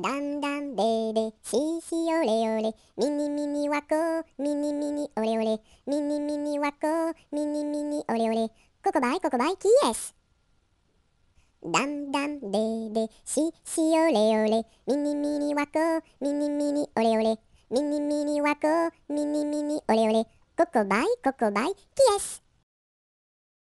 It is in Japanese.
だんだんべーべー、ししれおれ、みにみにわこ、みにみにおれおれ、みにみにわこ、みにみにおれおれ、ここばいここばいキエスだんだんべーシー、ししオれおれ、みニみにわこ、みニみにオレおれ、みニみにわこ、みニみにおれおれ、ここばいここばいキエス